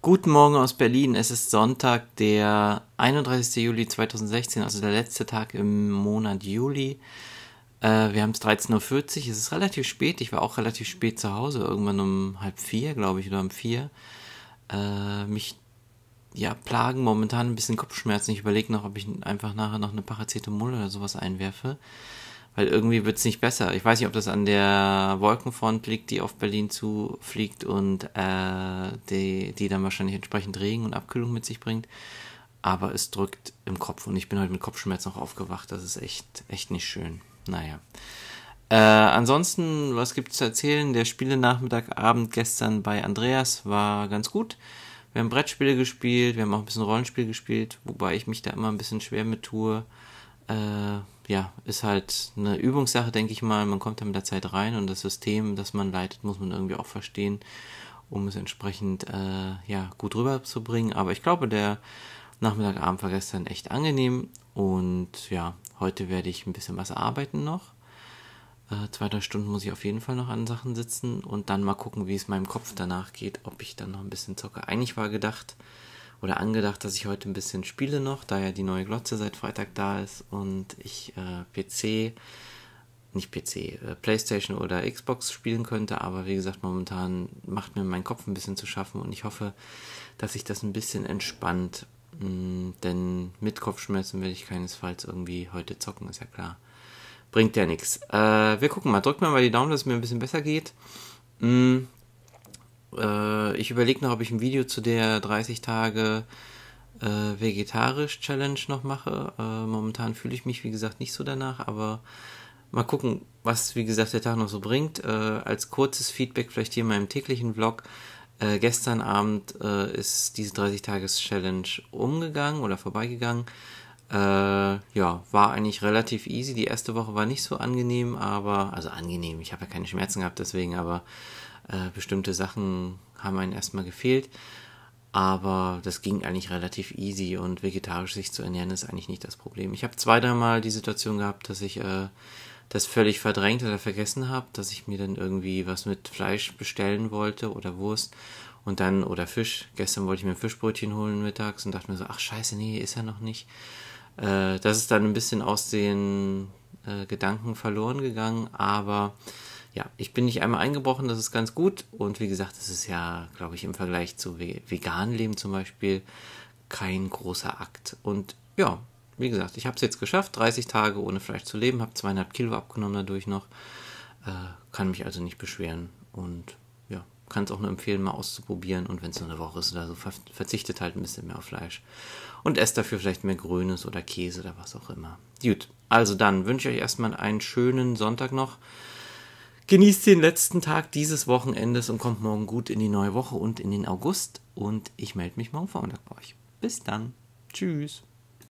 Guten Morgen aus Berlin. Es ist Sonntag, der 31. Juli 2016, also der letzte Tag im Monat Juli. Äh, wir haben es 13.40 Uhr. Es ist relativ spät. Ich war auch relativ spät zu Hause, irgendwann um halb vier, glaube ich, oder um vier. Äh, mich ja, plagen momentan ein bisschen Kopfschmerzen. Ich überlege noch, ob ich einfach nachher noch eine Paracetamol oder sowas einwerfe weil irgendwie wird es nicht besser. Ich weiß nicht, ob das an der Wolkenfront liegt, die auf Berlin zufliegt und äh, die, die dann wahrscheinlich entsprechend Regen und Abkühlung mit sich bringt. Aber es drückt im Kopf und ich bin heute mit Kopfschmerz noch aufgewacht. Das ist echt, echt nicht schön. Naja. Äh, ansonsten, was gibt es zu erzählen? Der Spiele-Nachmittagabend gestern bei Andreas war ganz gut. Wir haben Brettspiele gespielt, wir haben auch ein bisschen Rollenspiel gespielt, wobei ich mich da immer ein bisschen schwer mit tue äh, ja, ist halt eine Übungssache, denke ich mal. Man kommt dann mit der Zeit rein und das System, das man leitet, muss man irgendwie auch verstehen, um es entsprechend äh, ja, gut rüberzubringen. Aber ich glaube, der Nachmittagabend war gestern echt angenehm und ja, heute werde ich ein bisschen was arbeiten noch. Äh, zwei, drei Stunden muss ich auf jeden Fall noch an Sachen sitzen und dann mal gucken, wie es meinem Kopf danach geht, ob ich dann noch ein bisschen zocke. Eigentlich war gedacht, oder angedacht, dass ich heute ein bisschen spiele noch, da ja die neue Glotze seit Freitag da ist und ich äh, PC, nicht PC, äh, PlayStation oder Xbox spielen könnte. Aber wie gesagt, momentan macht mir mein Kopf ein bisschen zu schaffen und ich hoffe, dass sich das ein bisschen entspannt. Mh, mm, denn mit Kopfschmerzen werde ich keinesfalls irgendwie heute zocken, ist ja klar. Bringt ja nichts. Äh, wir gucken mal, drückt mir mal die Daumen, dass es mir ein bisschen besser geht. Mh, mm, äh, ich überlege noch, ob ich ein Video zu der 30 Tage äh, vegetarisch Challenge noch mache. Äh, momentan fühle ich mich, wie gesagt, nicht so danach, aber mal gucken, was, wie gesagt, der Tag noch so bringt. Äh, als kurzes Feedback vielleicht hier in meinem täglichen Vlog. Äh, gestern Abend äh, ist diese 30-Tages-Challenge umgegangen oder vorbeigegangen. Äh, ja, war eigentlich relativ easy. Die erste Woche war nicht so angenehm, aber, also angenehm, ich habe ja keine Schmerzen gehabt deswegen, aber äh, bestimmte Sachen haben einen erstmal gefehlt. Aber das ging eigentlich relativ easy und vegetarisch sich zu ernähren ist eigentlich nicht das Problem. Ich habe zwei, dreimal die Situation gehabt, dass ich äh, das völlig verdrängt oder vergessen habe, dass ich mir dann irgendwie was mit Fleisch bestellen wollte oder Wurst und dann oder Fisch. Gestern wollte ich mir ein Fischbrötchen holen mittags und dachte mir so, ach scheiße, nee, ist er noch nicht. Äh, das ist dann ein bisschen aus den äh, Gedanken verloren gegangen, aber ja, ich bin nicht einmal eingebrochen, das ist ganz gut. Und wie gesagt, es ist ja, glaube ich, im Vergleich zu veganen Leben zum Beispiel kein großer Akt. Und ja, wie gesagt, ich habe es jetzt geschafft, 30 Tage ohne Fleisch zu leben, habe zweieinhalb Kilo abgenommen dadurch noch, äh, kann mich also nicht beschweren und ja, kann es auch nur empfehlen, mal auszuprobieren und wenn es nur eine Woche ist oder so, verzichtet halt ein bisschen mehr auf Fleisch und esst dafür vielleicht mehr Grünes oder Käse oder was auch immer. Gut, also dann wünsche ich euch erstmal einen schönen Sonntag noch. Genießt den letzten Tag dieses Wochenendes und kommt morgen gut in die neue Woche und in den August. Und ich melde mich morgen Vormittag bei euch. Bis dann. Tschüss.